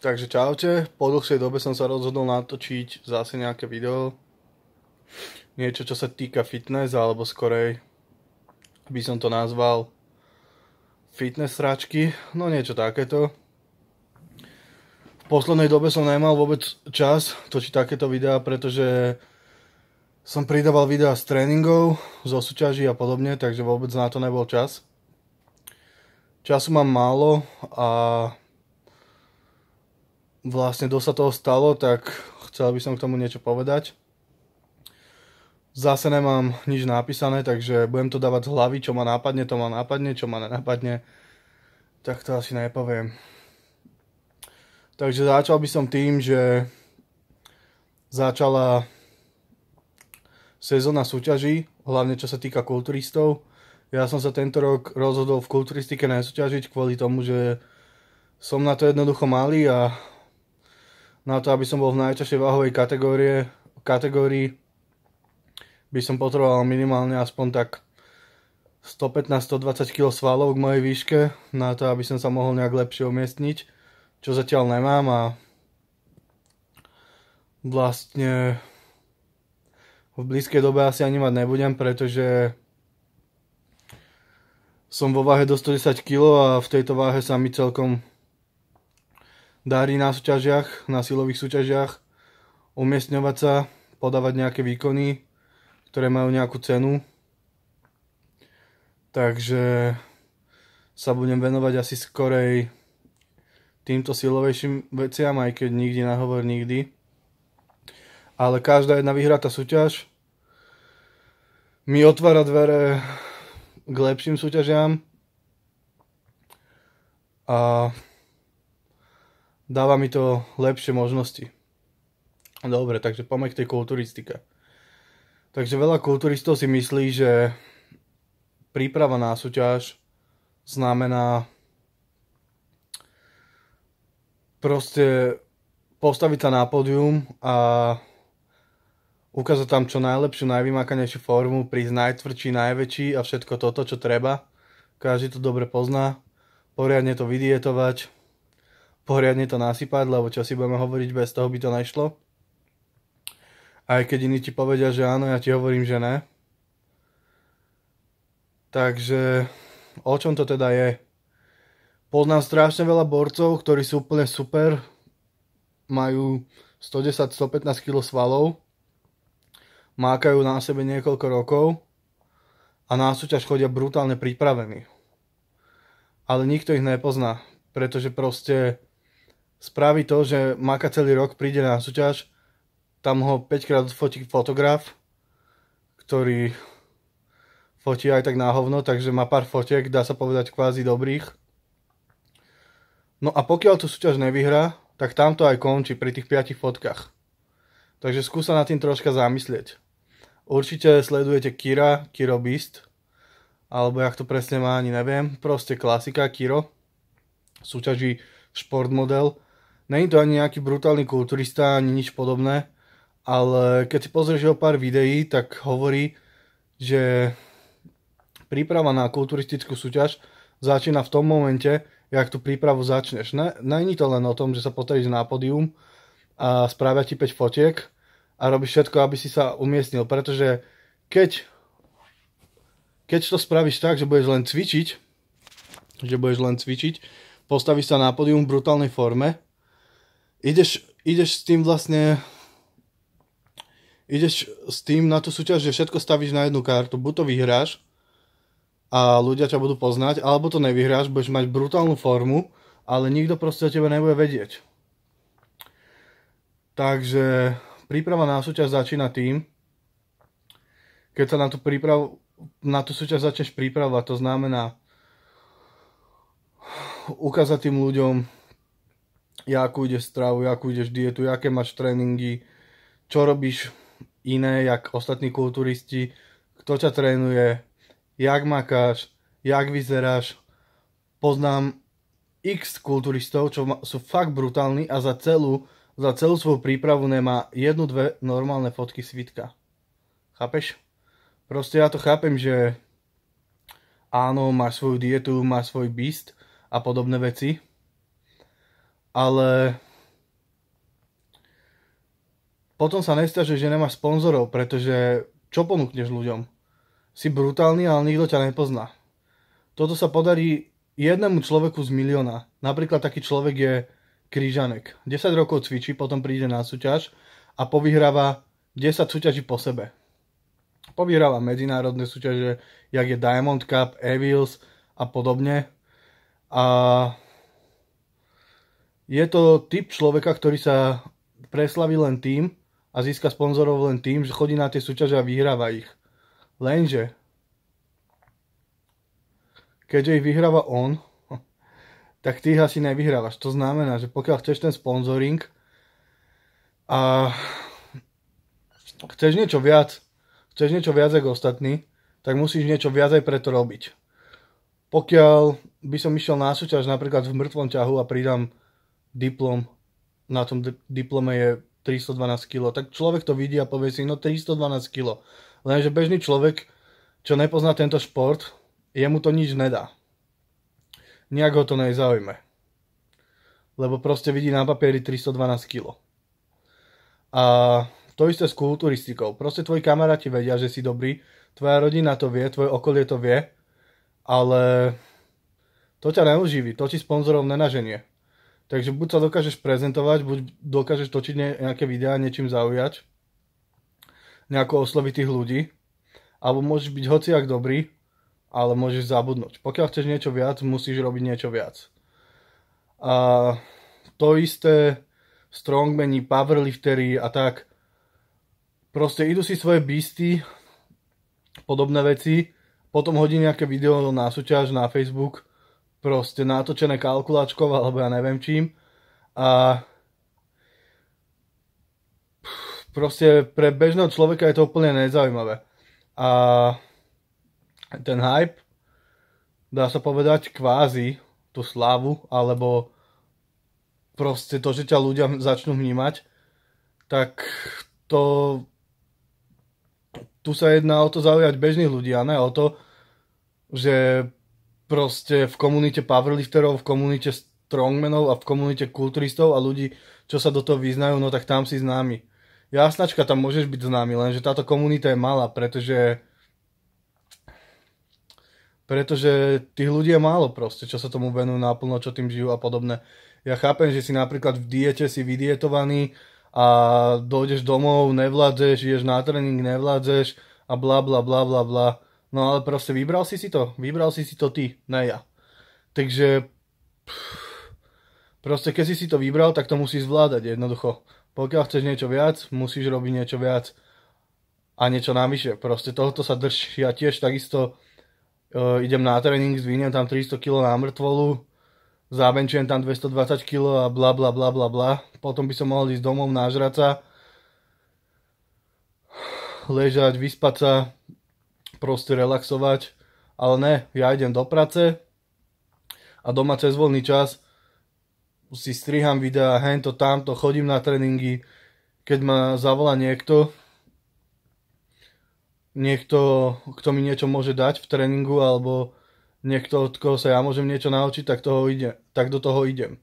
Takže čaute, po dlhšej dobe som sa rozhodol natočiť zase nejaké video. Niečo, čo sa týka fitness, alebo skorej by som to nazval fitness sračky, no niečo takéto. V poslednej dobe som nemal vôbec čas točiť takéto videá, pretože som pridával videá z tréningov, zo súťaží a podobne, takže vôbec na to nebol čas. Času mám málo a vlastne dosť sa toho stalo, tak chcel by som k tomu niečo povedať. Zase nemám nič napísané, takže budem to dávať z hlavy, čo ma nápadne, to ma nápadne, čo ma nenápadne, tak to asi nepoviem. Takže začal by som tým, že začala sezóna súťaží, hlavne čo sa týka kulturistov. Ja som sa tento rok rozhodol v kulturistike nesúťažiť kvôli tomu, že som na to jednoducho malý a na to, aby som bol v najťažšej váhovej kategórie, kategórii, by som potreboval minimálne aspoň tak 115-120 kg svalov k mojej výške, na to, aby som sa mohol nejak lepšie umiestniť, čo zatiaľ nemám a vlastne v blízkej dobe asi ani mať nebudem, pretože som vo váhe do 110 kg a v tejto váhe sa mi celkom darí na súťažiach, na silových súťažiach, umiestňovať sa, podávať nejaké výkony, ktoré majú nejakú cenu. Takže sa budem venovať asi skorej týmto silovejším veciam, aj keď nikdy nahovor nikdy. Ale každá jedna vyhratá súťaž mi otvára dvere k lepším súťažiam. A dáva mi to lepšie možnosti. Dobre, takže poďme k tej kulturistike. Takže veľa kulturistov si myslí, že príprava na súťaž znamená proste postaviť sa na pódium a ukázať tam čo najlepšiu, najvymakanejšiu formu, prísť najtvrdší, najväčší a všetko toto, čo treba. Každý to dobre pozná, poriadne to vydietovať, poriadne to nasypať, lebo čo si budeme hovoriť, bez toho by to nešlo. Aj keď iní ti povedia, že áno, ja ti hovorím, že ne. Takže o čom to teda je? Poznám strašne veľa borcov, ktorí sú úplne super, majú 110-115 kg svalov, mákajú na sebe niekoľko rokov a na súťaž chodia brutálne pripravení. Ale nikto ich nepozná, pretože proste spraví to, že maka celý rok, príde na súťaž, tam ho 5 krát fotí fotograf, ktorý fotí aj tak na hovno, takže má pár fotiek, dá sa povedať kvázi dobrých. No a pokiaľ tú súťaž nevyhrá, tak tam to aj končí pri tých 5 fotkách. Takže skúsa na tým troška zamyslieť. Určite sledujete Kira, Kiro Beast, alebo jak to presne má, ani neviem, proste klasika Kiro, súťaží model. Není to ani nejaký brutálny kulturista, ani nič podobné, ale keď si pozrieš o pár videí, tak hovorí, že príprava na kulturistickú súťaž začína v tom momente, jak tú prípravu začneš. Není to len o tom, že sa potrebíš na pódium a správia ti 5 fotiek a robíš všetko, aby si sa umiestnil, pretože keď, keď to spravíš tak, že budeš len cvičiť, že budeš len cvičiť, postavíš sa na pódium v brutálnej forme, ideš, ideš s tým vlastne ideš s tým na tú súťaž, že všetko stavíš na jednu kartu, buď to vyhráš a ľudia ťa budú poznať, alebo to nevyhráš, budeš mať brutálnu formu, ale nikto proste o tebe nebude vedieť. Takže príprava na súťaž začína tým, keď sa na tú, prípravu, na tú súťaž začneš prípravovať, to znamená ukázať tým ľuďom, jakú ideš stravu, jakú ideš dietu, aké máš tréningy, čo robíš iné, jak ostatní kulturisti, kto ťa trénuje, jak makáš, jak vyzeráš. Poznám x kulturistov, čo sú fakt brutálni a za celú, za celú svoju prípravu nemá jednu, dve normálne fotky svitka. Chápeš? Proste ja to chápem, že áno, máš svoju dietu, máš svoj beast a podobné veci, ale potom sa nestaže, že nemáš sponzorov, pretože čo ponúkneš ľuďom? Si brutálny, ale nikto ťa nepozná. Toto sa podarí jednému človeku z milióna. Napríklad taký človek je Krížanek. 10 rokov cvičí, potom príde na súťaž a povyhráva 10 súťaží po sebe. Povyhráva medzinárodné súťaže, jak je Diamond Cup, Evils a podobne. A je to typ človeka, ktorý sa preslaví len tým a získa sponzorov len tým, že chodí na tie súťaže a vyhráva ich. Lenže, keďže ich vyhráva on, tak ty ich asi nevyhrávaš. To znamená, že pokiaľ chceš ten sponzoring a chceš niečo viac, chceš niečo viac ako ostatní, tak musíš niečo viac aj preto robiť. Pokiaľ by som išiel na súťaž napríklad v mŕtvom ťahu a pridám diplom, na tom diplome je 312 kg, tak človek to vidí a povie si, no 312 kg. Lenže bežný človek, čo nepozná tento šport, jemu to nič nedá. Nijak ho to nezaujme. Lebo proste vidí na papieri 312 kg. A to isté s kulturistikou. Proste tvoji kamaráti vedia, že si dobrý, tvoja rodina to vie, tvoje okolie to vie, ale to ťa neuživí, to ti sponzorov nenaženie. Takže buď sa dokážeš prezentovať, buď dokážeš točiť nejaké videá, niečím zaujať, nejako osloviť tých ľudí, alebo môžeš byť hociak dobrý, ale môžeš zabudnúť. Pokiaľ chceš niečo viac, musíš robiť niečo viac. A to isté strongmeni, powerlifteri a tak. Proste idú si svoje beasty, podobné veci, potom hodí nejaké video na súťaž, na Facebook, proste natočené kalkulačkou alebo ja neviem čím a proste pre bežného človeka je to úplne nezaujímavé. A ten hype, dá sa povedať, kvázi tú slávu, alebo proste to, že ťa ľudia začnú vnímať, tak to... Tu sa jedná o to zaujať bežných ľudí a ne o to, že proste v komunite powerlifterov, v komunite strongmanov a v komunite kulturistov a ľudí, čo sa do toho vyznajú, no tak tam si známy. Jasnačka, tam môžeš byť známy, lenže táto komunita je malá, pretože pretože tých ľudí je málo proste, čo sa tomu venujú naplno, čo tým žijú a podobné. Ja chápem, že si napríklad v diete si vydietovaný a dojdeš domov, nevládzeš, ideš na tréning, nevládzeš a bla bla bla bla bla. No ale proste vybral si si to, vybral si si to ty, ne ja. Takže proste keď si si to vybral, tak to musíš zvládať jednoducho. Pokiaľ chceš niečo viac, musíš robiť niečo viac a niečo navyše. Proste tohoto sa drž. Ja tiež takisto e, idem na tréning, zviniem tam 300 kg na mŕtvolu, zavenčujem tam 220 kg a bla bla bla bla bla. Potom by som mohol ísť domov, nážrať sa, ležať, vyspať sa, proste relaxovať, ale ne, ja idem do práce a doma cez voľný čas si striham videá, to tamto, chodím na tréningy, keď ma zavolá niekto, niekto, kto mi niečo môže dať v tréningu, alebo niekto, od koho sa ja môžem niečo naučiť, tak, toho ide, tak do toho idem.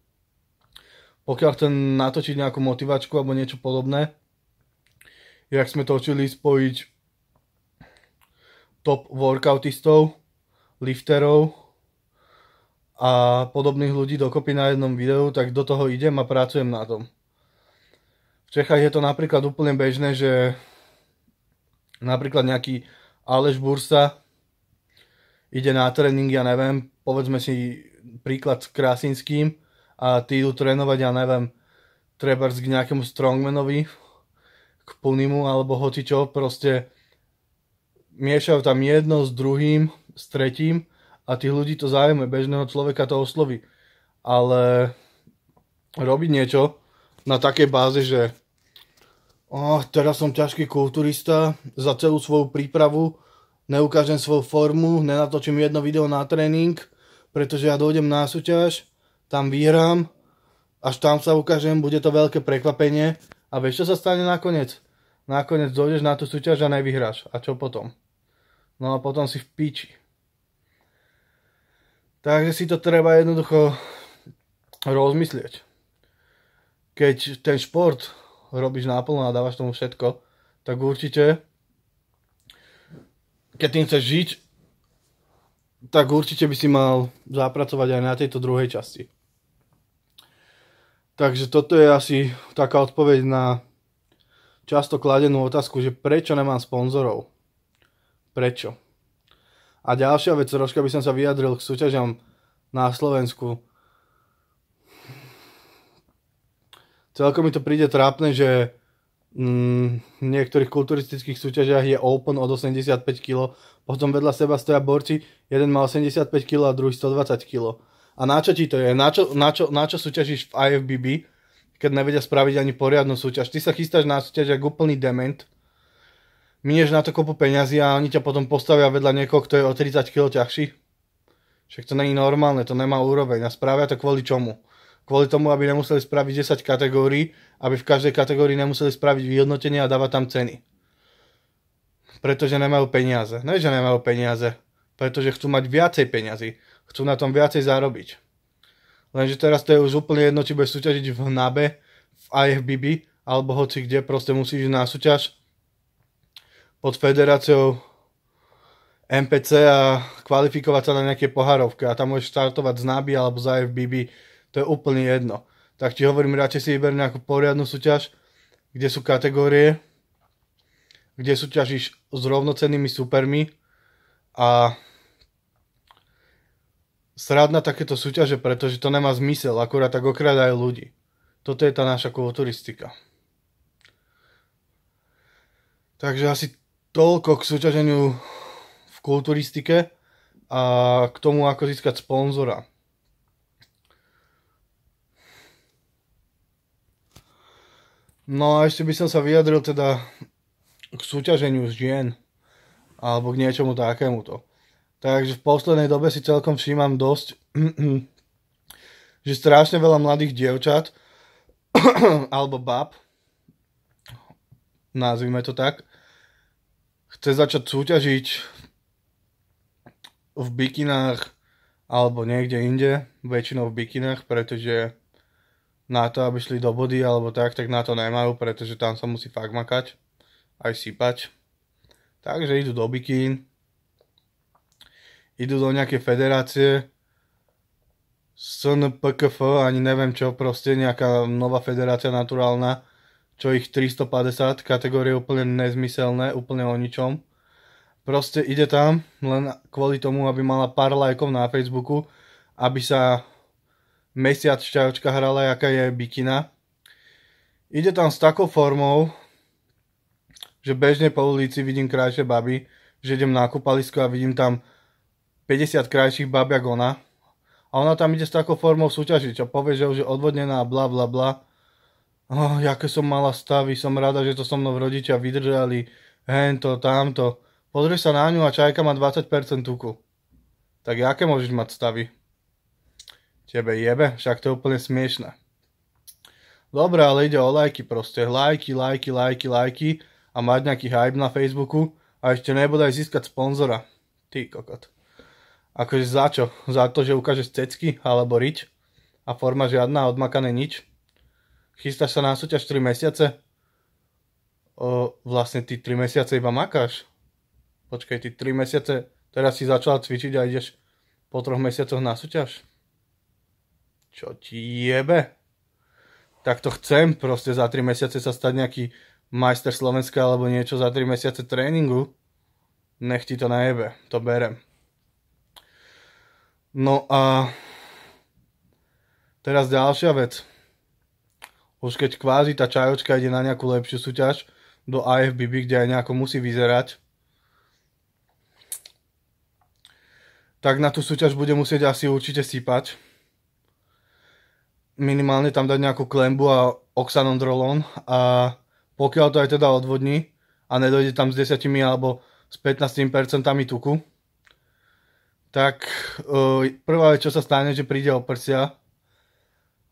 Pokiaľ chcem natočiť nejakú motivačku alebo niečo podobné, jak sme to učili spojiť top workoutistov, lifterov a podobných ľudí dokopy na jednom videu, tak do toho idem a pracujem na tom. V Čechách je to napríklad úplne bežné, že napríklad nejaký Aleš Bursa ide na tréning, ja neviem, povedzme si príklad s Krasinským a tí idú trénovať, ja neviem, trebárs k nejakému strongmanovi, k punimu alebo hoci čo, proste miešajú tam jedno s druhým, s tretím a tých ľudí to zájme, bežného človeka to osloví. Ale robiť niečo na takej báze, že oh, teraz som ťažký kulturista, za celú svoju prípravu neukážem svoju formu, nenatočím jedno video na tréning, pretože ja dojdem na súťaž, tam vyhrám, až tam sa ukážem, bude to veľké prekvapenie a vieš, čo sa stane nakoniec? Nakoniec dojdeš na tú súťaž a nevyhráš. A čo potom? No a potom si v piči. Takže si to treba jednoducho rozmyslieť. Keď ten šport robíš náplno a dávaš tomu všetko, tak určite, keď tým chceš žiť, tak určite by si mal zapracovať aj na tejto druhej časti. Takže toto je asi taká odpoveď na často kladenú otázku, že prečo nemám sponzorov. Prečo? A ďalšia vec, troška by som sa vyjadril k súťažom na Slovensku. Celkom mi to príde trápne, že mm, v niektorých kulturistických súťažiach je open od 85 kg, potom vedľa seba stoja borci, jeden má 85 kg a druhý 120 kg. A na čo ti to je? Na čo, na čo, na čo súťažíš v IFBB, keď nevedia spraviť ani poriadnu súťaž? Ty sa chystáš na súťaž ako úplný dement, minieš na to kopu peňazí a oni ťa potom postavia vedľa niekoho, kto je o 30 kg ťažší. Však to není normálne, to nemá úroveň. A spravia to kvôli čomu? Kvôli tomu, aby nemuseli spraviť 10 kategórií, aby v každej kategórii nemuseli spraviť vyhodnotenie a dávať tam ceny. Pretože nemajú peniaze. Ne, no že nemajú peniaze. Pretože chcú mať viacej peniazy. Chcú na tom viacej zarobiť. Lenže teraz to je už úplne jedno, či budeš súťažiť v NABE, v IFBB, alebo hoci kde, proste musíš ísť na súťaž pod federáciou MPC a kvalifikovať sa na nejaké poharovky a tam môžeš štartovať z NABY alebo z IFBB, to je úplne jedno. Tak ti hovorím, radšej si vyber nejakú poriadnu súťaž, kde sú kategórie, kde súťažíš s rovnocennými supermi a srad na takéto súťaže, pretože to nemá zmysel, akurát tak okradajú ľudí. Toto je tá naša kulturistika. Takže asi Toľko k súťaženiu v kulturistike a k tomu, ako získať sponzora. No a ešte by som sa vyjadril teda k súťaženiu z žien alebo k niečomu to. Takže v poslednej dobe si celkom všímam dosť, že strašne veľa mladých dievčat alebo bab, nazvime to tak, chce začať súťažiť v bikinách alebo niekde inde, väčšinou v bikinách, pretože na to, aby šli do body alebo tak, tak na to nemajú, pretože tam sa musí fakt makať, aj sypať. Takže idú do bikín, idú do nejaké federácie, SNPKF, ani neviem čo, proste nejaká nová federácia naturálna, čo ich 350, kategórie úplne nezmyselné, úplne o ničom. Proste ide tam len kvôli tomu, aby mala pár lajkov na Facebooku, aby sa mesiac šťavčka hrala, jaká je bikina. Ide tam s takou formou, že bežne po ulici vidím krajšie baby, že idem na kúpalisko a vidím tam 50 krajších bab, ona. A ona tam ide s takou formou súťažiť čo povie, že už je odvodnená a bla bla bla oh, jaké som mala stavy, som rada, že to so mnou rodičia vydržali, hento, tamto. Pozri sa na ňu a čajka má 20% tuku. Tak jaké môžeš mať stavy? Tebe jebe, však to je úplne smiešne. Dobre, ale ide o lajky proste. Lajky, lajky, lajky, lajky a mať nejaký hype na Facebooku a ešte nebude aj získať sponzora. Ty kokot. Akože za čo? Za to, že ukážeš cecky alebo rič a forma žiadna, odmakané nič? chystáš sa na súťaž 3 mesiace, o, vlastne ty 3 mesiace iba makáš. Počkaj, ty 3 mesiace, teraz si začala cvičiť a ideš po troch mesiacoch na súťaž. Čo ti jebe? Tak to chcem proste za 3 mesiace sa stať nejaký majster Slovenska alebo niečo za 3 mesiace tréningu. Nech ti to najebe, to berem. No a teraz ďalšia vec už keď kvázi tá čajočka ide na nejakú lepšiu súťaž do IFBB, kde aj nejako musí vyzerať, tak na tú súťaž bude musieť asi určite sypať. Minimálne tam dať nejakú klembu a oxanondrolón a pokiaľ to aj teda odvodní a nedojde tam s 10 alebo s 15% tuku, tak e, prvá vec, čo sa stane, že príde o prsia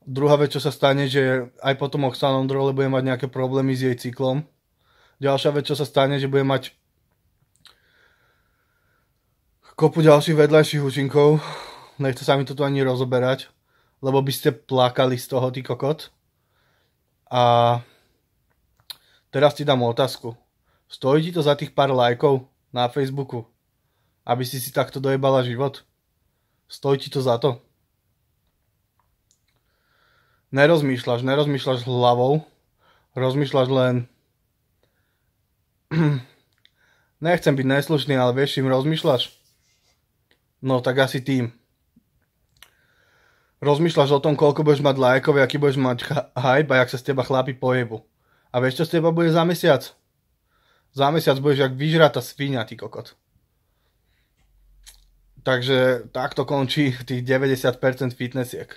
Druhá vec, čo sa stane, že aj potom oxanondrole bude mať nejaké problémy s jej cyklom. Ďalšia vec, čo sa stane, že bude mať kopu ďalších vedľajších účinkov. Nechce sa mi to tu ani rozoberať, lebo by ste plakali z toho, ty kokot. A teraz ti dám otázku. Stojí ti to za tých pár lajkov na Facebooku, aby si si takto dojebala život? Stojí ti to za to? nerozmýšľaš, nerozmýšľaš hlavou, rozmýšľaš len... Nechcem byť neslušný, ale vieš, čím rozmýšľaš? No tak asi tým. Rozmýšľaš o tom, koľko budeš mať lajkov, aký budeš mať hype a jak sa z teba chlapi pojebu. A vieš, čo z teba bude za mesiac? Za mesiac budeš jak vyžratá svinia, ty kokot. Takže takto končí tých 90% fitnessiek.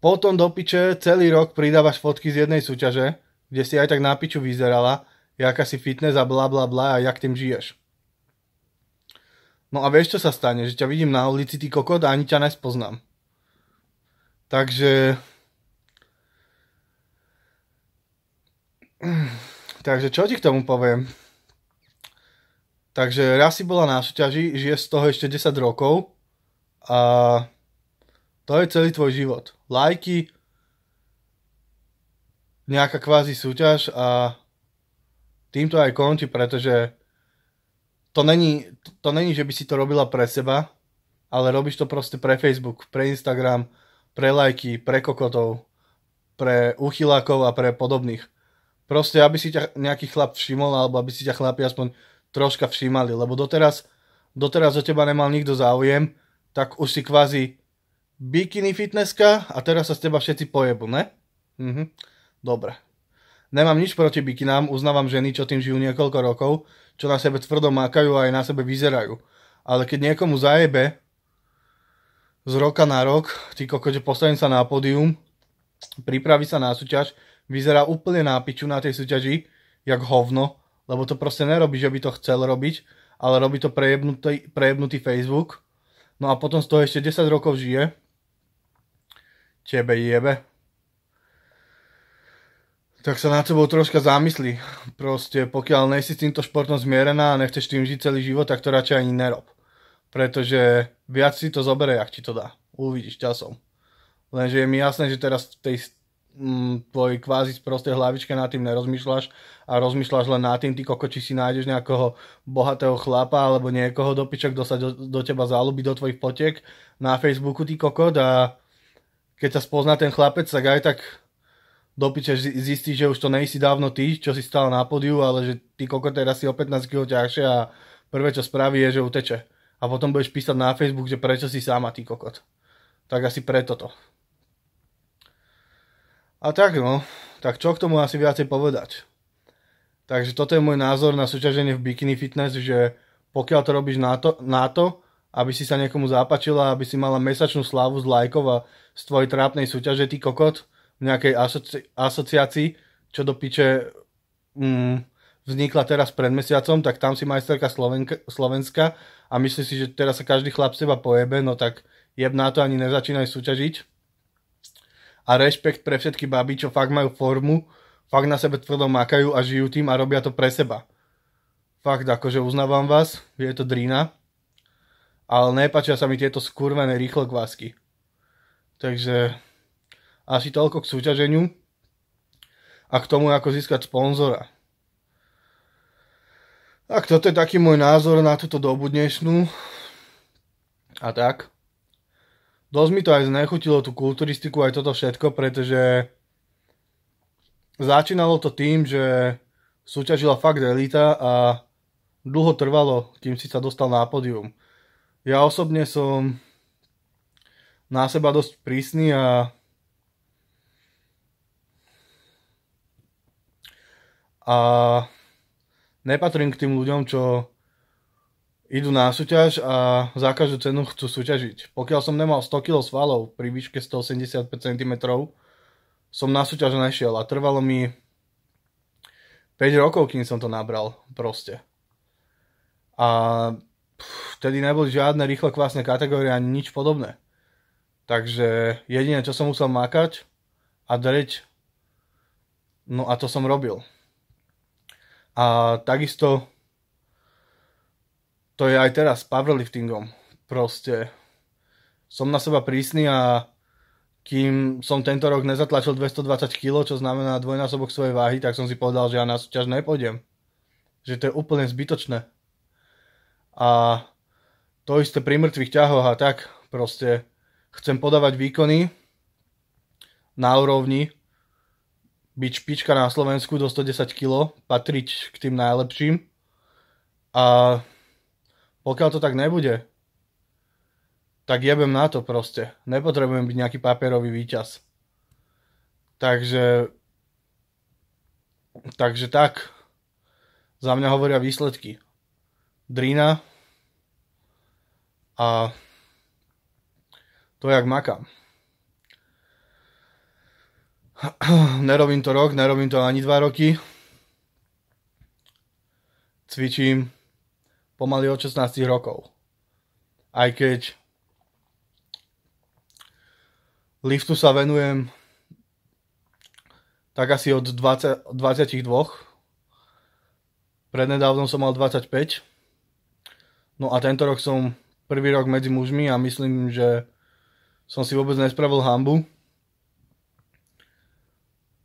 Potom do piče celý rok pridávaš fotky z jednej súťaže, kde si aj tak na piču vyzerala, jaká si fitness a bla bla bla a jak tým žiješ. No a vieš, čo sa stane, že ťa vidím na ulici, ty kokot, a ani ťa nespoznám. Takže... Takže čo ti k tomu poviem? Takže raz si bola na súťaži, žije z toho ešte 10 rokov a to je celý tvoj život. Lajky, nejaká kvázi súťaž a týmto aj končí, pretože to není, to není, že by si to robila pre seba, ale robíš to proste pre Facebook, pre Instagram, pre lajky, pre kokotov, pre uchylákov a pre podobných. Proste, aby si ťa nejaký chlap všimol, alebo aby si ťa chlapi aspoň troška všímali, lebo doteraz, doteraz o teba nemal nikto záujem, tak už si kvázi Bikini fitnesska a teraz sa z teba všetci pojebu, ne? Mhm. Dobre. Nemám nič proti bikinám, uznávam ženy, čo tým žijú niekoľko rokov, čo na sebe tvrdo mákajú a aj na sebe vyzerajú. Ale keď niekomu zajebe z roka na rok, ty kokože postavím sa na pódium, pripraví sa na súťaž, vyzerá úplne na piču na tej súťaži, jak hovno, lebo to proste nerobí, že by to chcel robiť, ale robí to prejebnutý, prejebnutý Facebook. No a potom z toho ešte 10 rokov žije tebe jebe, tak sa nad sebou troška zamyslí. Proste pokiaľ nejsi s týmto športom zmierená a nechceš tým žiť celý život, tak to radšej ani nerob. Pretože viac si to zoberie, ak ti to dá. Uvidíš časom. Lenže je mi jasné, že teraz v tej mm, tvojej kvázi sprostej hlavičke nad tým nerozmýšľaš a rozmýšľaš len nad tým, ty koko, či si nájdeš nejakého bohatého chlapa alebo niekoho do piča, kto sa do, do teba zalúbi do tvojich potiek na Facebooku, ty koko, a keď ťa spozná ten chlapec, tak aj tak dopíče zistí, že už to nejsi dávno ty, čo si stál na podiu, ale že ty koko teraz si o 15 kg ťažšie a prvé, čo spraví, je, že uteče. A potom budeš písať na Facebook, že prečo si sama, ty kokot. Tak asi preto to. A tak no, tak čo k tomu asi viacej povedať? Takže toto je môj názor na súťaženie v bikini fitness, že pokiaľ to robíš na to, na to aby si sa niekomu zápačila, aby si mala mesačnú slávu z lajkov a z tvojej trápnej súťaže, ty kokot, v nejakej asoci- asociácii, čo do piče mm, vznikla teraz pred mesiacom, tak tam si majsterka Slovenka, Slovenska a myslí si, že teraz sa každý chlap seba pojebe, no tak jeb na to ani nezačínaj súťažiť. A rešpekt pre všetky baby, čo fakt majú formu, fakt na sebe tvrdo makajú a žijú tým a robia to pre seba. Fakt, akože uznávam vás, je to drína ale nepáčia sa mi tieto skurvené rýchle kvásky. Takže asi toľko k súťaženiu a k tomu, ako získať sponzora. Tak toto je taký môj názor na túto dobu dnešnú. A tak. Dosť mi to aj znechutilo tú kulturistiku, aj toto všetko, pretože začínalo to tým, že súťažila fakt elita a dlho trvalo, kým si sa dostal na pódium. Ja osobne som na seba dosť prísny a a nepatrím k tým ľuďom, čo idú na súťaž a za každú cenu chcú súťažiť. Pokiaľ som nemal 100 kg svalov pri výške 185 cm, som na súťaž nešiel a trvalo mi 5 rokov, kým som to nabral proste. A vtedy neboli žiadne rýchle kvásne kategórie ani nič podobné. Takže jediné, čo som musel makať a dreť, no a to som robil. A takisto to je aj teraz s powerliftingom. Proste som na seba prísny a kým som tento rok nezatlačil 220 kg, čo znamená dvojnásobok svojej váhy, tak som si povedal, že ja na súťaž nepôjdem. Že to je úplne zbytočné a to isté pri mŕtvych ťahoch a tak proste chcem podávať výkony na úrovni byť špička na Slovensku do 110 kg, patriť k tým najlepším a pokiaľ to tak nebude, tak jebem na to proste. Nepotrebujem byť nejaký papierový výťaz. Takže takže tak za mňa hovoria výsledky. Drina a to, jak makám. Nerobím to rok, nerobím to ani dva roky. Cvičím pomaly od 16 rokov. Aj keď liftu sa venujem tak asi od 20, 22. Prednedávnom som mal 25. No a tento rok som prvý rok medzi mužmi a myslím, že som si vôbec nespravil hambu.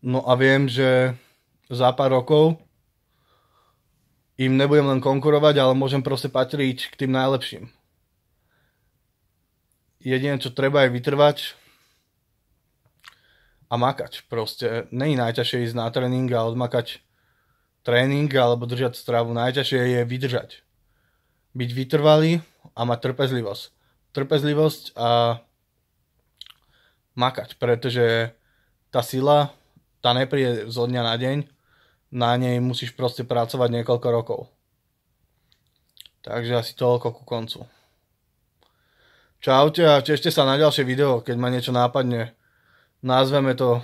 No a viem, že za pár rokov im nebudem len konkurovať, ale môžem proste patriť k tým najlepším. Jediné čo treba je vytrvať a makať. Proste není najťažšie ísť na tréning a odmakať tréning alebo držať stravu. Najťažšie je vydržať byť vytrvalý a mať trpezlivosť. Trpezlivosť a makať, pretože tá sila, tá nepríde zo dňa na deň, na nej musíš proste pracovať niekoľko rokov. Takže asi toľko ku koncu. Čaute a tešte sa na ďalšie video, keď ma niečo nápadne. Nazveme to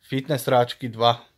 Fitness Ráčky 2.